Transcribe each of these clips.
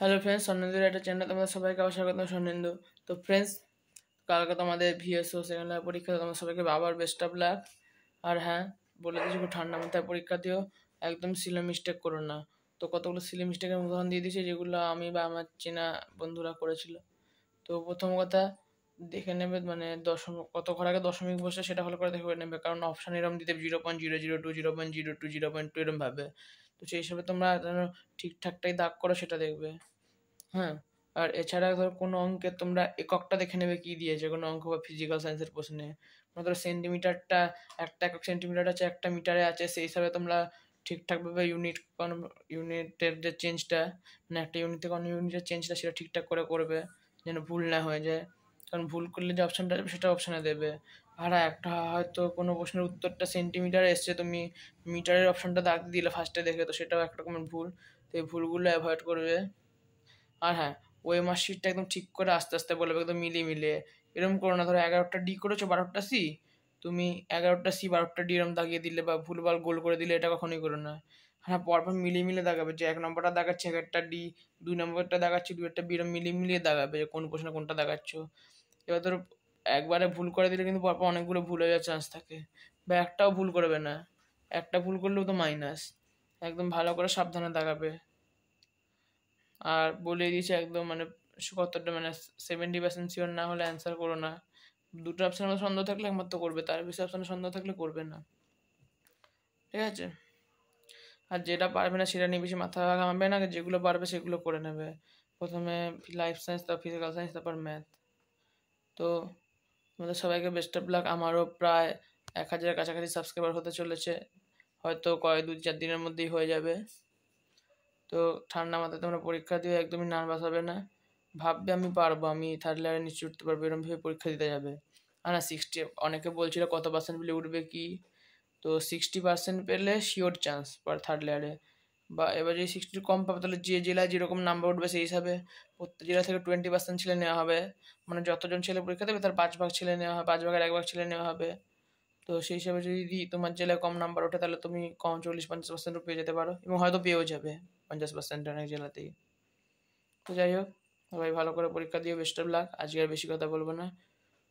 hello friends সন্নেন্দুর একটা channel তোমাদের সবাইকে আবার স্বাগতম সন্নেন্দু তো ফ্রেন্ডস কালকে তোমাদের ভিএসও সেকেন্ড পরীক্ষা তোমার সবাইকে বাবার বেস্ট অফ লাক আর হ্যাঁ বলে দিচ্ছি ঠান্ডা মাথায় পরীক্ষা দিও একদম সিলো মিস্টেক করো না তো কতগুলো সিলো মিস্টেকের উদাহরণ দিয়ে দিয়েছি যেগুলো আমি বা আমার চেনা বন্ধুরা করেছিল তো প্রথম কথা দেখে নেবে মানে দশম কত ঘর আগে দশমিক বসে সেটা ভালো করে দেখে নেবে কারণ অপশান এরম দিতে zero point zero zero two zero point zero two zero point two এরমভাবে তো সেই হিসাবে তোমরা যেন ঠিকঠাকটাই দাগ করো সেটা দেখবে হ্যাঁ আর এছাড়া ধরো কোনো অঙ্কে তোমরা এককটা দেখে নেবে কি দিয়েছে কোনো অঙ্ক বা ফিজিক্যাল সায়েন্সের প্রশ্নে মানে ধরো সেন্টিমিটারটা একটা একক সেন্টিমিটার আছে একটা মিটারে আছে সেই হিসাবে তোমরা ঠিকঠাকভাবে ইউনিট কোন ইউনিটের যে চেঞ্জটা মানে একটা ইউনিট থেকে অন্য ইউনিটের চেঞ্জটা সেটা ঠিকঠাক করে করবে যেন ভুল না হয়ে যায় কারণ ভুল করলে যে অপশানটা আসবে সেটা অপশানে দেবে আর একটা হয়তো কোনো প্রশ্নের উত্তরটা সেন্টিমিটারে এসছে তুমি মিটারের অপশানটা দাগ দিলে ফার্স্টে দেখে তো সেটাও একরকমের ভুল তো এই ভুলগুলো অ্যাভয়েড করবে আর হ্যাঁ ওই শিটটা একদম ঠিক করে আস্তে আস্তে বলবে একদম মিলিয়ে মিলিয়ে এরকম করো না ধরো এগারোটা ডি করেছো বারোটা সি তুমি এগারোটা সি বারোটা ডি এরম দাগিয়ে দিলে বা ভুলভাল গোল করে দিলে এটা কখনোই করো না হ্যাঁ পরপর মিলিয়ে মিলিয়ে দাগাবে যে এক নম্বরটা দাগাচ্ছে একটা ডি দুই নম্বরটা দাগাচ্ছে দুই একটা বিরম মিলিয়ে মিলিয়ে দাগাবে যে কোন প্রশ্নে কোনটা দাগাচ্ছ এবার ধরো একবারে ভুল করে দিলে কিন্তু পরপর অনেকগুলো ভুল হয়ে যাওয়ার চান্স থাকে বা একটাও ভুল করবে না একটা ভুল করলেও তো মাইনাস একদম ভালো করে সাবধানে দাগাবে আর বলে দিয়েছে একদম মানে কতটা মানে সেভেন্টি পার্সেন্ট শিওর না হলে অ্যান্সার করো না দুটো অপশানের মধ্যে সন্দেহ থাকলে একমাত্র করবে তার বেশি অপশানের সন্দেহ থাকলে করবে না ঠিক আছে আর যেটা পারবে না সেটা নিয়ে বেশি মাথা ঘামাবে না যেগুলো পারবে সেগুলো করে নেবে প্রথমে লাইফ সায়েন্স তারপর ফিজিক্যাল সায়েন্স তারপর ম্যাথ তো তোমাদের সবাইকে বেস্ট অফ লাক আমারও প্রায় এক হাজারের কাছাকাছি সাবস্ক্রাইবার হতে চলেছে হয়তো কয়েক দু চার দিনের মধ্যেই হয়ে যাবে তো ঠান্ডা মাথায় তোমরা পরীক্ষা দিয়ে একদমই নার্ভাস হবে না ভাববে আমি পারবো আমি থার্ড লেয়ারে নিশ্চয় উঠতে পারবো এরমভাবে পরীক্ষা দিতে যাবে আর না সিক্সটি অনেকে বলছিল কত পার্সেন্ট পেলে উঠবে কি তো সিক্সটি পার্সেন্ট পেলে শিওর চান্স পার থার্ড লেয়ারে বা এবার যদি সিক্সটির কম পাবে তাহলে যে জেলায় যেরকম নাম্বার উঠবে সেই হিসাবে প্রত্যেক জেলা থেকে টোয়েন্টি পার্সেন্ট ছেলে নেওয়া হবে মানে যতজন ছেলে পরীক্ষা দেবে তার পাঁচ ভাগ ছেলে নেওয়া হবে পাঁচ ভাগের এক ভাগ ছেলে নেওয়া হবে তো সেই হিসাবে যদি তোমার জেলায় কম নাম্বার ওঠে তাহলে তুমি কম চল্লিশ পঞ্চাশ পার্সেন্ট পেয়ে যেতে পারো এবং হয়তো পেয়েও যাবে পঞ্চাশ পার্সেন্ট অনেক জেলাতেই তো যাই হোক সবাই ভালো করে পরীক্ষা দিও বেস্ট অফ লাক আজকে আর বেশি কথা বলবো না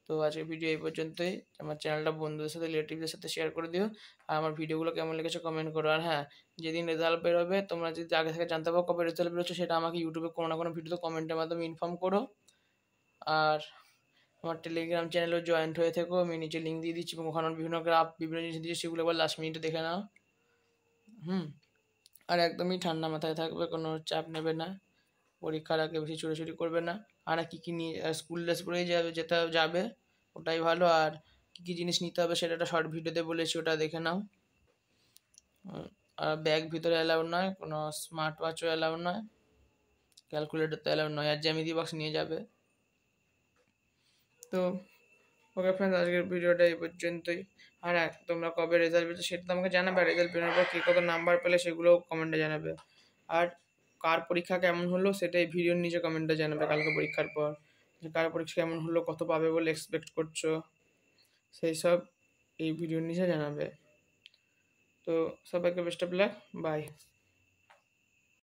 তো আজকের ভিডিও এই পর্যন্তই আমার চ্যানেলটা বন্ধুদের সাথে রিলেটিভদের সাথে শেয়ার করে দিও আর আমার ভিডিওগুলো কেমন লেগেছে কমেন্ট করো আর হ্যাঁ যেদিন রেজাল্ট বেরোবে তোমরা যদি আগে থেকে জানতে পারো কবে রেজাল্ট বেরোচ্ছে সেটা আমাকে ইউটিউবে কোনো না কোনো ভিডিওতে কমেন্টের মাধ্যমে ইনফর্ম করো আর আমার টেলিগ্রাম চ্যানেলও জয়েন্ট হয়ে থেকো আমি নিচে লিঙ্ক দিয়ে দিচ্ছি এবং ওখানে বিভিন্ন গ্রাফ বিভিন্ন জিনিস দিচ্ছি সেগুলো একবার লাস্ট মিনিটে দেখে নাও হুম আর একদমই ঠান্ডা মাথায় থাকবে কোনো চাপ নেবে না পরীক্ষার আগে বেশি ছুটোছুটি করবে না আর কী কী নিয়ে স্কুল ড্রেস পরেই যাবে যেতে যাবে ওটাই ভালো আর কী কী জিনিস নিতে হবে সেটা একটা শর্ট ভিডিওতে বলেছি ওটা দেখে নাও আর ব্যাগ ভিতরে অ্যালাউ নয় কোনো স্মার্ট ওয়াচও অ্যালাউ নয় ক্যালকুলেটর তো অ্যালাউ নয় আর জ্যামিতি বক্স নিয়ে যাবে তো ওকে ফ্রেন্ডস আজকের ভিডিওটা এই পর্যন্তই আর এক হ্যাঁ, তোমরা কবে রেজাল্ট পেয়েছো সেটা তো আমাকে জানাবে আর রেজাল্ট বেরোনোর পর কী কত নাম্বার পেলে সেগুলো কমেন্টে জানাবে আর কার পরীক্ষা কেমন হলো সেটাই ভিডিওর নিচে কমেন্টে জানাবে কালকে পরীক্ষার পর যে কার পরীক্ষা কেমন হলো কত পাবে বলে এক্সপেক্ট করছো সেই সব এই ভিডিওর নিচে জানাবে তো সবাইকে বেস্ট অফ লাক বাই